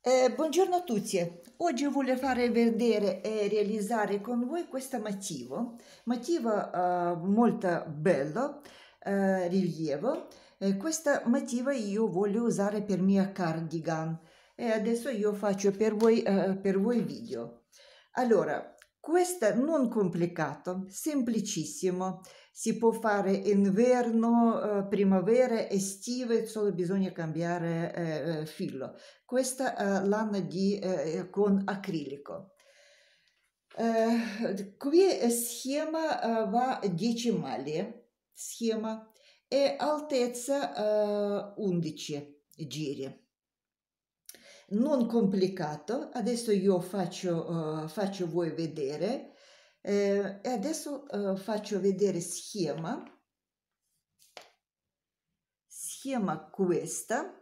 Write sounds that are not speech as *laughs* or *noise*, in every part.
Eh, buongiorno a tutti, oggi voglio fare vedere e realizzare con voi questo motivo, motivo eh, molto bello, eh, rilievo, questo motivo io voglio usare per mia cardigan e adesso io faccio per voi, eh, per voi video. Allora, questo è non complicato, semplicissimo. Si può fare inverno, eh, primavera, estiva, solo bisogna cambiare eh, eh filo. Questa è l'anno di, eh, eh, con acrilico. qui schema va 10 maglie, schema, e altezza 11 giri non complicato. Adesso io faccio, uh, faccio voi vedere eh, e adesso uh, faccio vedere schema. Schema questa.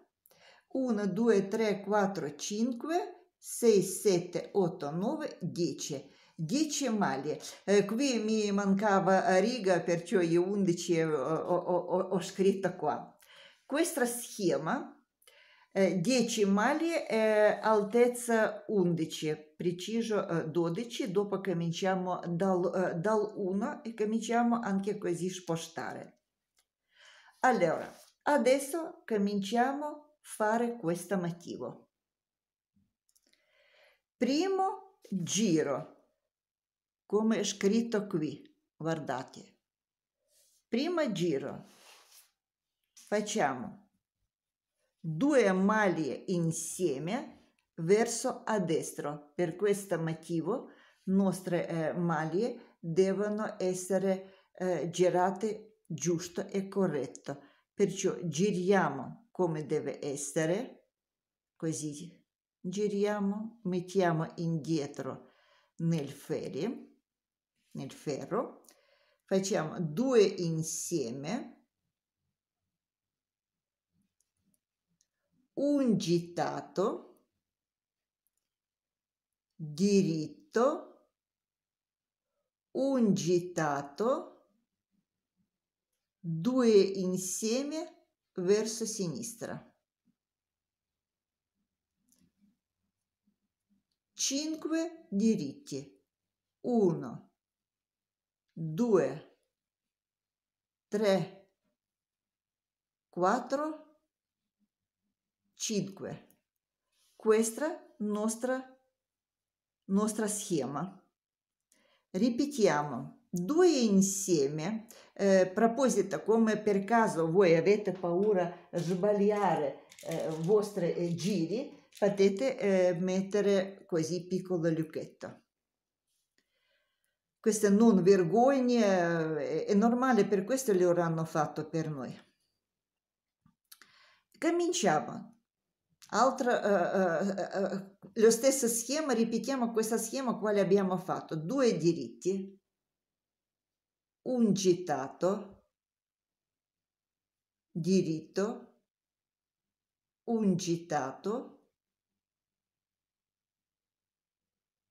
1, 2, 3, 4, 5, 6, 7, 8, 9, 10. 10 maglie. Eh, qui mi mancava riga, perciò io 11 eh, ho, ho, ho, ho scritto qua. Questa schema 10 mali, eh, altezza 11, preciso 12, dopo cominciamo dal, eh, dal 1 e cominciamo anche così spostare. Allora, adesso cominciamo a fare questo motivo. Primo giro, come è scritto qui, guardate. Primo giro, facciamo due maglie insieme verso a destra. Per questo motivo nostre eh, maglie devono essere eh, girate giusto e corretto. Perciò giriamo come deve essere, così giriamo, mettiamo indietro nel, ferri, nel ferro, facciamo due insieme un diritto un gittato due insieme verso sinistra 5 diritti 1 2 3 4 5. Questa nostra, nostra schema. Ripetiamo. Due insieme, eh, proposito, come per caso voi avete paura di sbagliare i eh, vostri eh, giri, potete eh, mettere così piccolo lucchetto. Questa non vergogna, eh, è normale, per questo lo hanno fatto per noi. Cominciamo altra, uh, uh, lo stesso schema, ripetiamo questo schema quale abbiamo fatto, due diritti, un gittato, diritto, un gittato,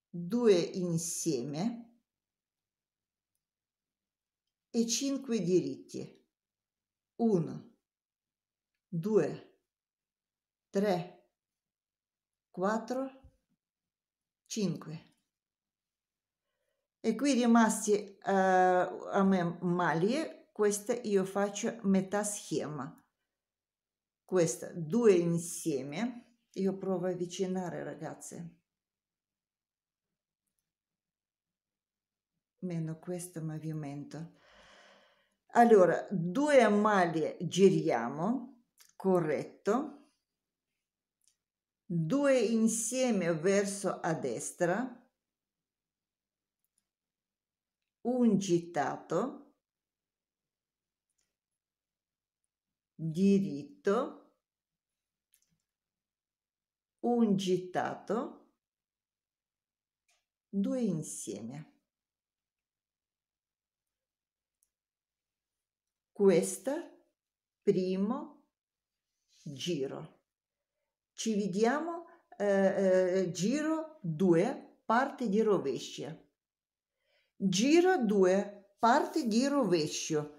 due insieme e cinque diritti. uno, due, tre, 4, 5. E qui rimasti uh, a me maglie, questa io faccio metà schema. Questa, due insieme. Io provo a avvicinare, ragazze. Meno questo movimento. Allora, due maglie giriamo, corretto 2 insieme verso a destra, un gittato, diritto, un gittato, due insieme. Questo primo giro. Ci vediamo eh, eh, giro 2, parte di rovescio. Giro 2, parte di rovescio.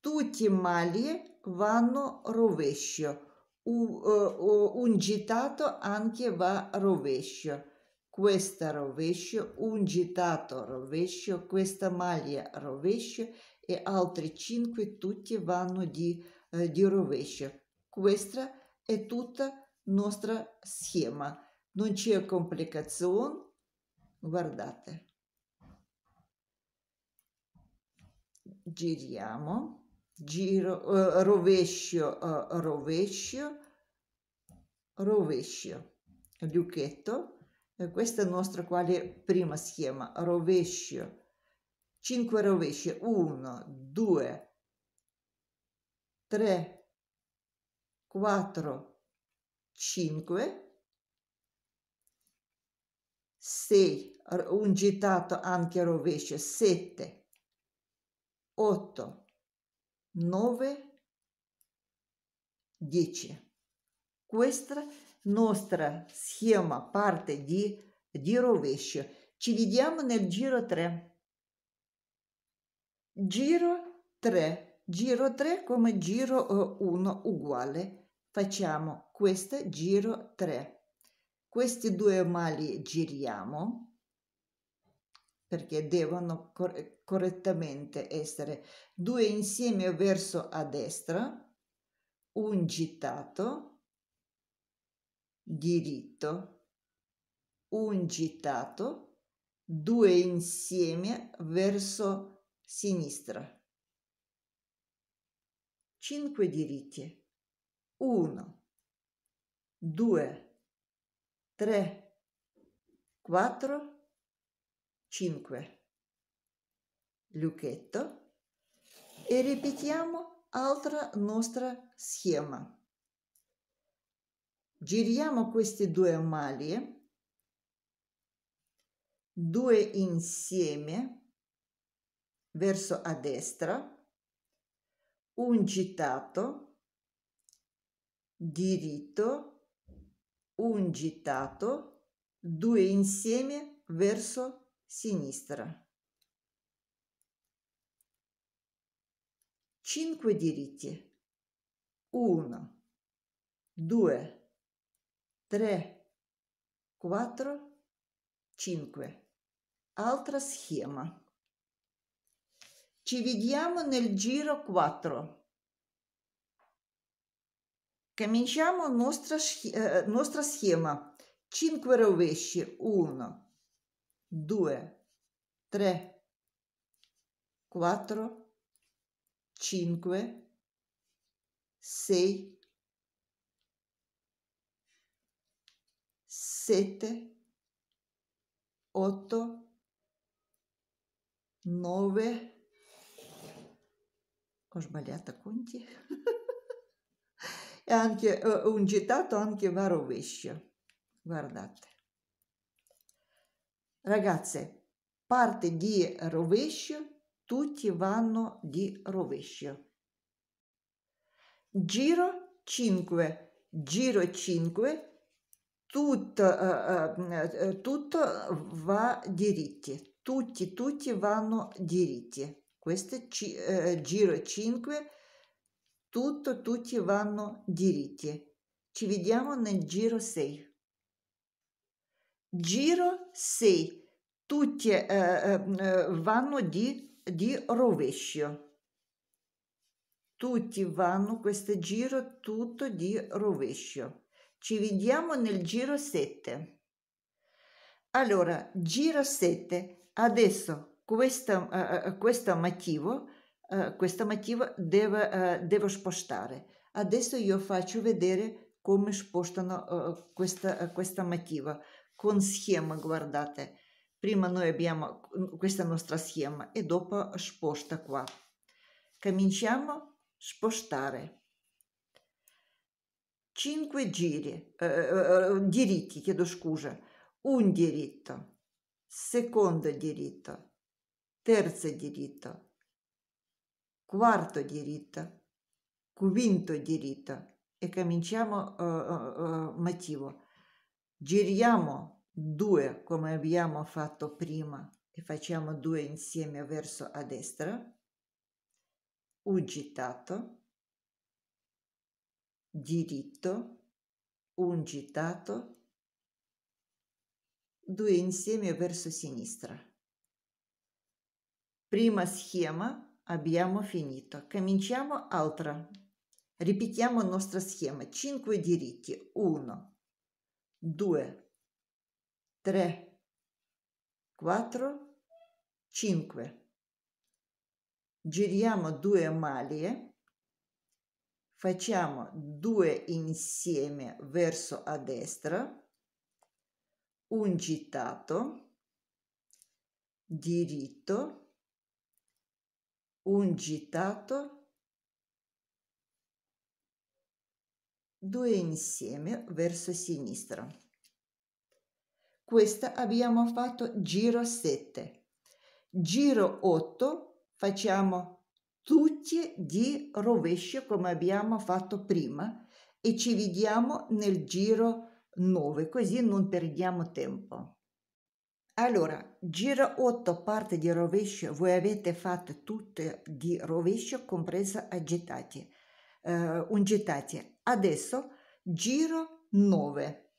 Tutti maglie vanno rovescio. Un, eh, uh, un gitato anche va rovescio questa rovescio, un gitato rovescio, questa maglia rovescio e altri 5 tutti vanno di, eh, di rovescio. Questa è tutta nostra schema, non c'è complicazione, guardate. Giriamo, giro, eh, rovescio, eh, rovescio, rovescio, lucchetto, e questa è la nostra quale prima schema, rovescio, 5 rovesci, 1, 2, 3, 4, 5, 6, un gitato anche rovescio, 7, 8, 9, 10. Questa nostra schema parte di, di rovescio. Ci vediamo nel giro 3. Giro 3. Giro 3 come giro 1 eh, uguale facciamo questo giro 3 questi due mali giriamo perché devono cor correttamente essere due insieme verso a destra un gittato diritto un gittato due insieme verso sinistra 5 diritti 1, 2, 3, 4, 5. Lucchetto e ripetiamo altra nostra schema. Giriamo queste due maglie eh? due insieme verso a destra, un gittato diritto, un gittato, due insieme verso sinistra. 5 diritti. 1, 2, 3, 4, 5. Altra schema. Ci vediamo nel giro 4. Cominciamo nostra, eh, nostra schema. 5 rovesci. 1, 2, 3, 4, 5, 6, 7, 8, 9, ho sbagliato conti è anche eh, un gettato anche va rovescio guardate ragazze parte di rovescio tutti vanno di rovescio giro 5 giro 5 tutto, eh, eh, eh tutto va diritti tutti tutti vanno diritti questo è eh, giro 5 tutto tutti vanno diritti. Ci vediamo nel giro 6. Giro 6. Tutti eh, eh, eh, vanno di, di rovescio. Tutti vanno questo giro tutto di rovescio. Ci vediamo nel giro 7. Allora, giro 7. Adesso questo, eh, eh questo motivo eh, questa mattina devo, uh, eh, devo, spostare. Adesso io faccio vedere come spostano uh, questa, questa mattiva con schema, guardate. Prima noi abbiamo questa nostra schema e dopo sposta qua. Cominciamo a spostare. 5 giri, eh, diritti, chiedo scusa, un diritto, secondo diritto, terzo diritto, quarto diritto, quinto diritto e cominciamo uh, eh, uh, eh, eh, motivo. Giriamo due come abbiamo fatto prima e facciamo due insieme verso a destra, un gitato, diritto, un gitato, due insieme verso sinistra. Prima schema abbiamo finito. Cominciamo altra. Ripetiamo la nostra schema. 5 diritti. 1, 2, 3, 4, 5. Giriamo due maglie. Eh? Facciamo due insieme verso a destra. Un gitato, diritto, un gittato, due insieme verso sinistra. Questa abbiamo fatto giro 7. Giro 8 facciamo tutti di rovescio come abbiamo fatto prima e ci vediamo nel giro 9, così non perdiamo tempo. Allora, giro 8 parte di rovescio, voi avete fatto tutto di rovescio, compresa a gettati, eh, un gettati. Adesso giro 9.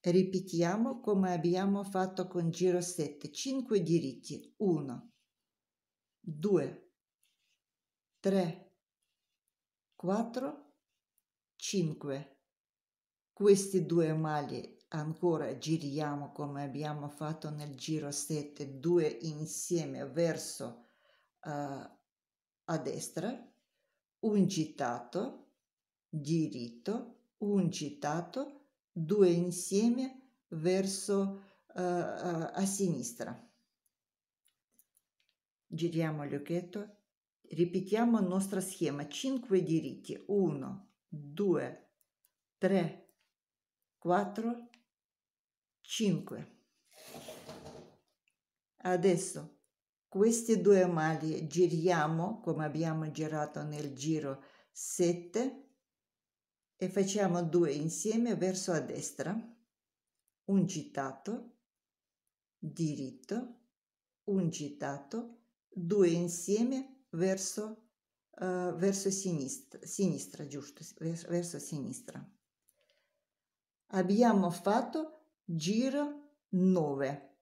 Ripetiamo come abbiamo fatto con giro 7. 5 diritti. 1, 2, 3, 4, 5. Questi due mali ancora giriamo come abbiamo fatto nel giro 7, due insieme verso uh, a destra, un gittato diritto, un gittato due insieme verso uh, a sinistra. Giriamo l'occhietto, ripetiamo la nostra schema, 5 diritti, 1, 2, 3, 4, 5. Adesso queste due maglie giriamo come abbiamo girato nel giro 7 e facciamo due insieme verso a destra, un gittato, diritto, un gittato, due insieme verso, uh, verso sinistra, sinistra, giusto, verso, verso sinistra. Abbiamo fatto giro 9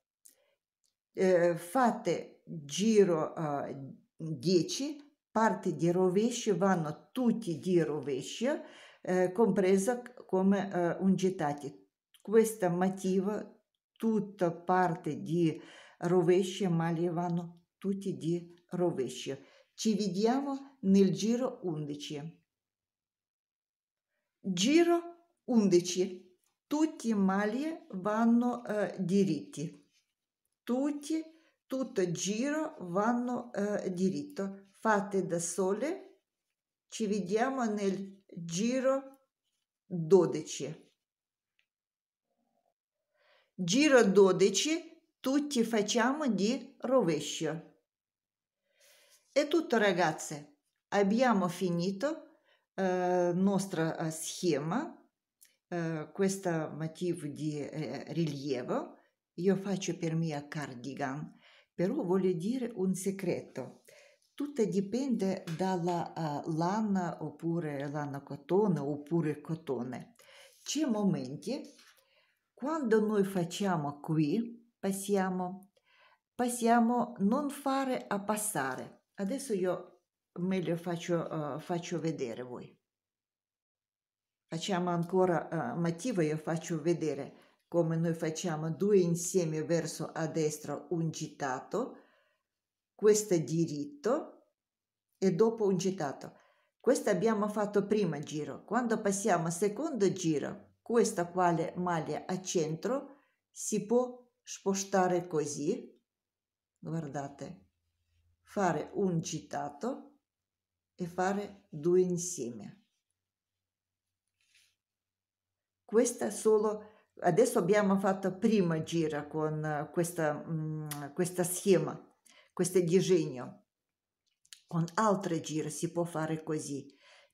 eh, fate giro eh, 10 parte di rovescio vanno tutti di rovescio eh, compresa come eh, un gettati questa motiva tutta parte di rovescio ma li vanno tutti di rovescio ci vediamo nel giro 11 giro 11 tutti maglie vanno eh, diritti, tutti, tutto il giro vanno eh, diritto, fate da sole, ci vediamo nel giro 12. Giro 12 tutti facciamo di rovescio. È tutto ragazze, abbiamo finito eh, nostra eh, schema Э, questo motivo di eh, rilievo, io faccio per mia cardigan, però voglio dire un segreto. Tutto dipende dalla uh, lana oppure lana cotone oppure cotone. C'è momenti quando noi facciamo qui, passiamo, passiamo non fare a passare. Adesso io meglio faccio, uh, faccio vedere voi facciamo ancora uh, eh, motivo io faccio vedere come noi facciamo due insieme verso a destra un gitato questo è diritto e dopo un gitato questo abbiamo fatto prima giro quando passiamo al secondo giro questa quale maglia a centro si può spostare così guardate fare un gitato e fare due insieme questa solo adesso abbiamo fatto prima gira con eh, questa, mm, questa schema, questo disegno. Con altre gira si può fare così,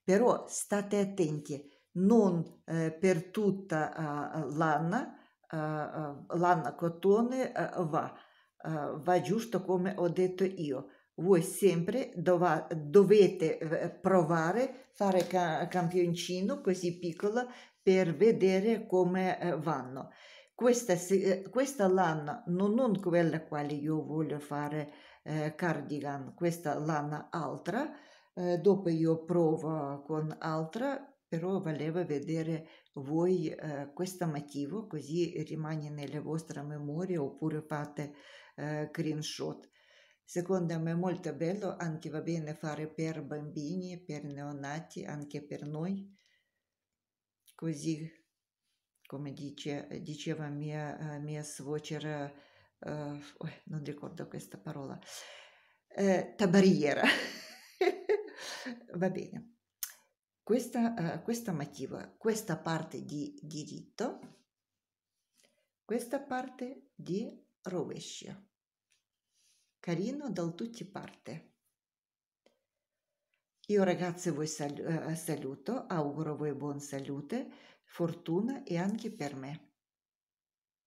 però state attenti, non eh, per tutta uh, eh, l'anno, uh, eh, l'anno cotone uh, va, va giusto come ho detto io voi sempre dova, dovete eh, provare a fare ca- campioncino così piccolo per vedere come eh, vanno. Questa, eh, questa lana non, è quella quale io voglio fare eh, cardigan, questa lana altra, eh, dopo io provo con altra, però volevo vedere voi eh, questo motivo così rimane nella vostra memoria oppure fate screenshot. Secondo me è molto bello, anche va bene fare per bambini, per neonati, anche per noi. Così, come dice, diceva mia, eh, mia suocera, uh, non ricordo questa parola, eh, tabariera. *laughs* va bene. Questa, uh, questa motiva, questa parte di diritto, questa parte di rovescio carino da tutti parte. Io ragazzi voi eh, saluto, auguro voi buon salute, fortuna e anche per me.